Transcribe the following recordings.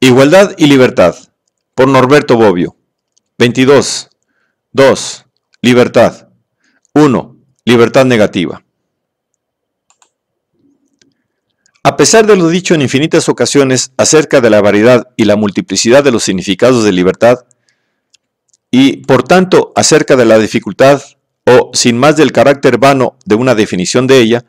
Igualdad y Libertad, por Norberto Bobbio. 22. 2. Libertad. 1. Libertad negativa. A pesar de lo dicho en infinitas ocasiones acerca de la variedad y la multiplicidad de los significados de libertad, y por tanto acerca de la dificultad o sin más del carácter vano de una definición de ella,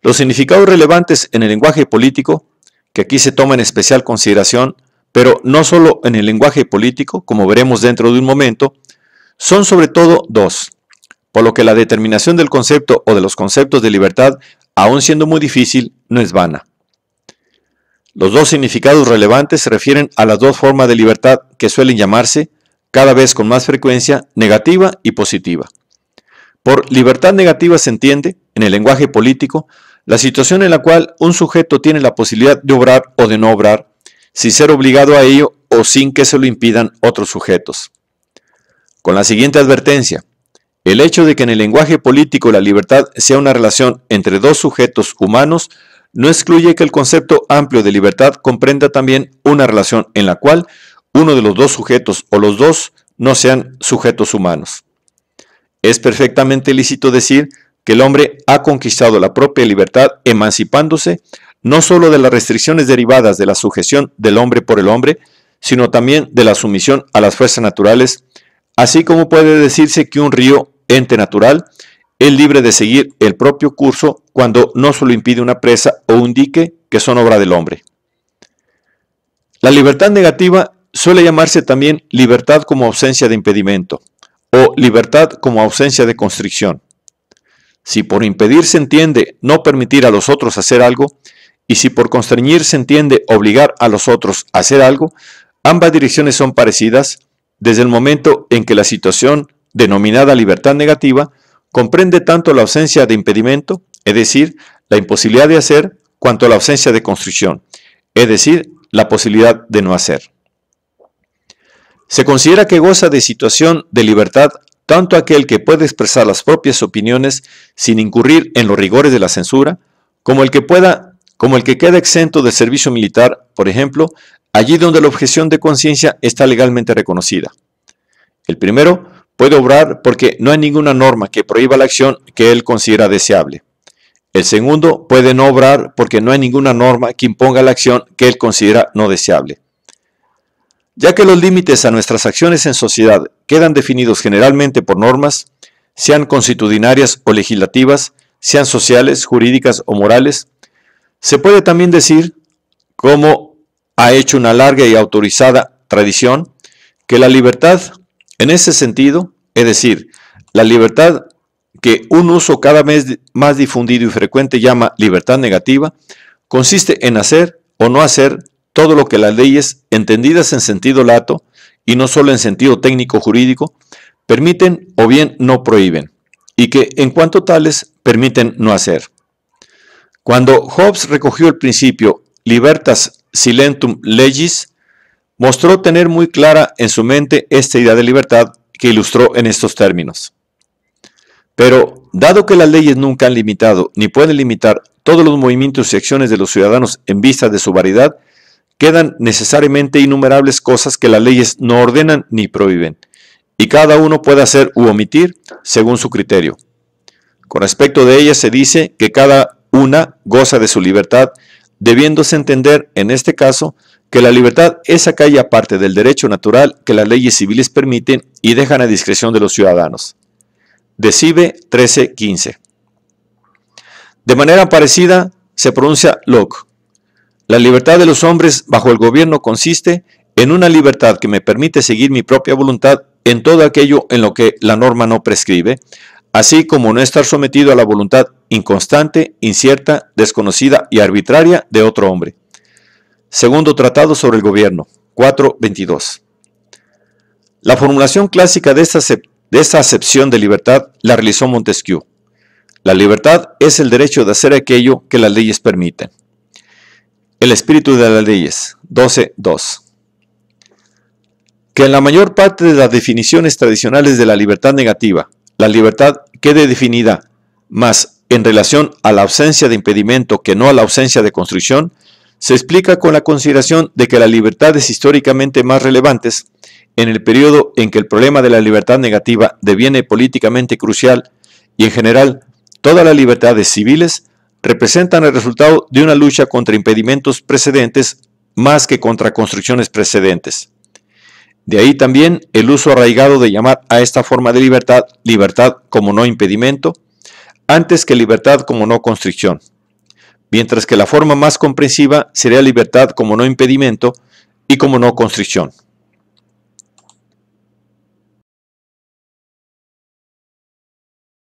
los significados relevantes en el lenguaje político, que aquí se toma en especial consideración, pero no solo en el lenguaje político, como veremos dentro de un momento, son sobre todo dos, por lo que la determinación del concepto o de los conceptos de libertad, aun siendo muy difícil, no es vana. Los dos significados relevantes se refieren a las dos formas de libertad que suelen llamarse, cada vez con más frecuencia, negativa y positiva. Por libertad negativa se entiende, en el lenguaje político, la situación en la cual un sujeto tiene la posibilidad de obrar o de no obrar, sin ser obligado a ello o sin que se lo impidan otros sujetos. Con la siguiente advertencia, el hecho de que en el lenguaje político la libertad sea una relación entre dos sujetos humanos no excluye que el concepto amplio de libertad comprenda también una relación en la cual uno de los dos sujetos o los dos no sean sujetos humanos. Es perfectamente lícito decir que el hombre ha conquistado la propia libertad emancipándose no sólo de las restricciones derivadas de la sujeción del hombre por el hombre, sino también de la sumisión a las fuerzas naturales, así como puede decirse que un río, ente natural, es libre de seguir el propio curso cuando no solo impide una presa o un dique que son obra del hombre. La libertad negativa suele llamarse también libertad como ausencia de impedimento o libertad como ausencia de constricción. Si por impedir se entiende no permitir a los otros hacer algo, y si por constreñir se entiende obligar a los otros a hacer algo, ambas direcciones son parecidas desde el momento en que la situación denominada libertad negativa comprende tanto la ausencia de impedimento, es decir, la imposibilidad de hacer, cuanto la ausencia de constricción, es decir, la posibilidad de no hacer. Se considera que goza de situación de libertad tanto aquel que puede expresar las propias opiniones sin incurrir en los rigores de la censura, como el que pueda como el que queda exento del servicio militar, por ejemplo, allí donde la objeción de conciencia está legalmente reconocida. El primero puede obrar porque no hay ninguna norma que prohíba la acción que él considera deseable. El segundo puede no obrar porque no hay ninguna norma que imponga la acción que él considera no deseable. Ya que los límites a nuestras acciones en sociedad quedan definidos generalmente por normas, sean constitucionarias o legislativas, sean sociales, jurídicas o morales, se puede también decir, como ha hecho una larga y autorizada tradición, que la libertad en ese sentido, es decir, la libertad que un uso cada vez más difundido y frecuente llama libertad negativa, consiste en hacer o no hacer todo lo que las leyes, entendidas en sentido lato y no solo en sentido técnico jurídico, permiten o bien no prohíben, y que en cuanto tales permiten no hacer. Cuando Hobbes recogió el principio libertas silentum legis, mostró tener muy clara en su mente esta idea de libertad que ilustró en estos términos. Pero, dado que las leyes nunca han limitado ni pueden limitar todos los movimientos y acciones de los ciudadanos en vista de su variedad, quedan necesariamente innumerables cosas que las leyes no ordenan ni prohíben, y cada uno puede hacer u omitir según su criterio. Con respecto de ellas se dice que cada una goza de su libertad, debiéndose entender, en este caso, que la libertad es aquella parte del derecho natural que las leyes civiles permiten y dejan a discreción de los ciudadanos. Decibe 13.15. De manera parecida, se pronuncia Locke. La libertad de los hombres bajo el gobierno consiste en una libertad que me permite seguir mi propia voluntad en todo aquello en lo que la norma no prescribe, así como no estar sometido a la voluntad inconstante, incierta, desconocida y arbitraria de otro hombre. Segundo Tratado sobre el Gobierno, 4.22. La formulación clásica de esta, acepción de libertad la realizó Montesquieu. La libertad es el derecho de hacer aquello que las leyes permiten. El espíritu de las leyes, 12.2. Que en la mayor parte de las definiciones tradicionales de la libertad negativa, la libertad quede definida, más en relación a la ausencia de impedimento que no a la ausencia de construcción, se explica con la consideración de que las libertades históricamente más relevantes, en el periodo en que el problema de la libertad negativa deviene políticamente crucial y en general todas las libertades civiles, representan el resultado de una lucha contra impedimentos precedentes más que contra construcciones precedentes. De ahí también el uso arraigado de llamar a esta forma de libertad libertad como no impedimento, antes que libertad como no constricción, mientras que la forma más comprensiva sería libertad como no impedimento y como no constricción.